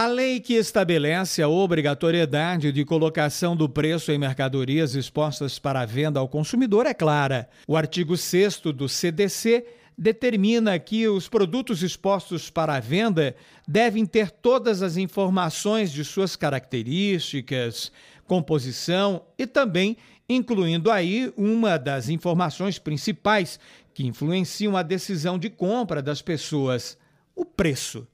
A lei que estabelece a obrigatoriedade de colocação do preço em mercadorias expostas para venda ao consumidor é clara. O artigo 6 do CDC determina que os produtos expostos para venda devem ter todas as informações de suas características, composição e também incluindo aí uma das informações principais que influenciam a decisão de compra das pessoas: o preço.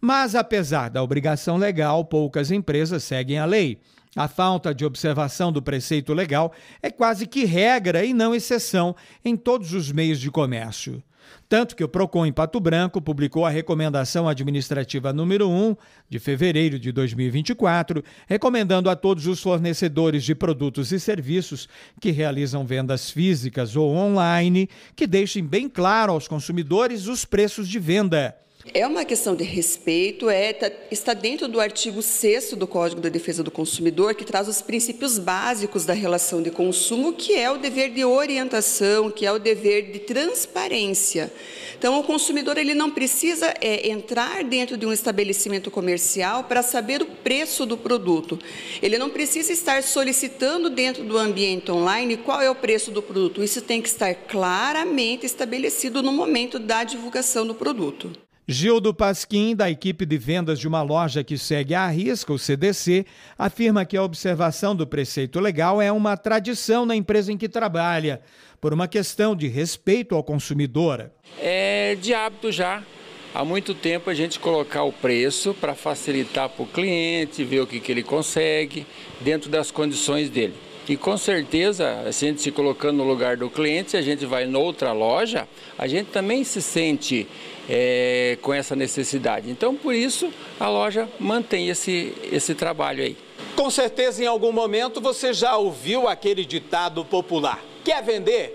Mas, apesar da obrigação legal, poucas empresas seguem a lei. A falta de observação do preceito legal é quase que regra e não exceção em todos os meios de comércio. Tanto que o PROCON em Pato Branco publicou a Recomendação Administrativa número 1, de fevereiro de 2024, recomendando a todos os fornecedores de produtos e serviços que realizam vendas físicas ou online que deixem bem claro aos consumidores os preços de venda. É uma questão de respeito, é, tá, está dentro do artigo 6 do Código da Defesa do Consumidor, que traz os princípios básicos da relação de consumo, que é o dever de orientação, que é o dever de transparência. Então, o consumidor ele não precisa é, entrar dentro de um estabelecimento comercial para saber o preço do produto. Ele não precisa estar solicitando dentro do ambiente online qual é o preço do produto. Isso tem que estar claramente estabelecido no momento da divulgação do produto. Gildo Pasquim, da equipe de vendas de uma loja que segue à risca, o CDC, afirma que a observação do preceito legal é uma tradição na empresa em que trabalha, por uma questão de respeito ao consumidor. É de hábito já. Há muito tempo a gente colocar o preço para facilitar para o cliente, ver o que, que ele consegue, dentro das condições dele. E com certeza, a gente se colocando no lugar do cliente, se a gente vai noutra loja, a gente também se sente é, com essa necessidade. Então, por isso, a loja mantém esse, esse trabalho aí. Com certeza, em algum momento, você já ouviu aquele ditado popular: quer vender?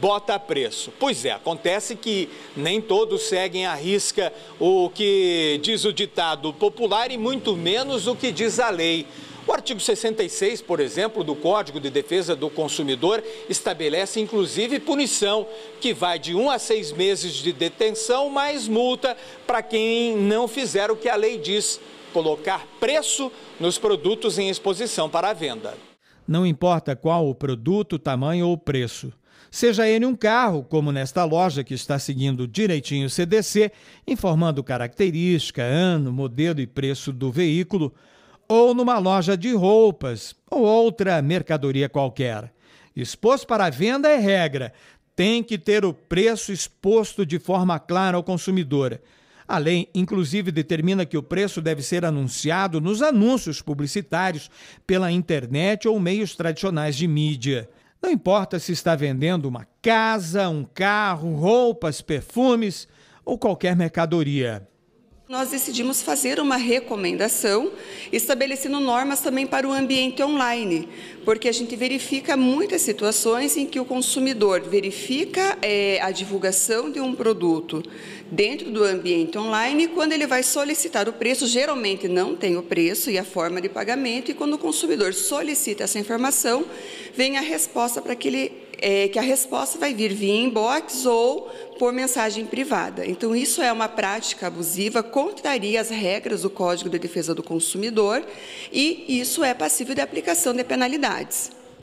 bota preço. Pois é, acontece que nem todos seguem à risca o que diz o ditado popular e muito menos o que diz a lei. O artigo 66, por exemplo, do Código de Defesa do Consumidor estabelece inclusive punição que vai de um a seis meses de detenção mais multa para quem não fizer o que a lei diz, colocar preço nos produtos em exposição para a venda. Não importa qual o produto, tamanho ou preço. Seja ele um carro, como nesta loja que está seguindo direitinho o CDC, informando característica, ano, modelo e preço do veículo, ou numa loja de roupas ou outra mercadoria qualquer. Exposto para venda é regra, tem que ter o preço exposto de forma clara ao consumidor. A lei, inclusive, determina que o preço deve ser anunciado nos anúncios publicitários, pela internet ou meios tradicionais de mídia. Não importa se está vendendo uma casa, um carro, roupas, perfumes ou qualquer mercadoria. Nós decidimos fazer uma recomendação, estabelecendo normas também para o ambiente online, porque a gente verifica muitas situações em que o consumidor verifica é, a divulgação de um produto dentro do ambiente online, e quando ele vai solicitar o preço, geralmente não tem o preço e a forma de pagamento, e quando o consumidor solicita essa informação, vem a resposta para que ele é, que a resposta vai vir via inbox ou por mensagem privada. Então, isso é uma prática abusiva, contraria as regras do Código de Defesa do Consumidor e isso é passível de aplicação de penalidades.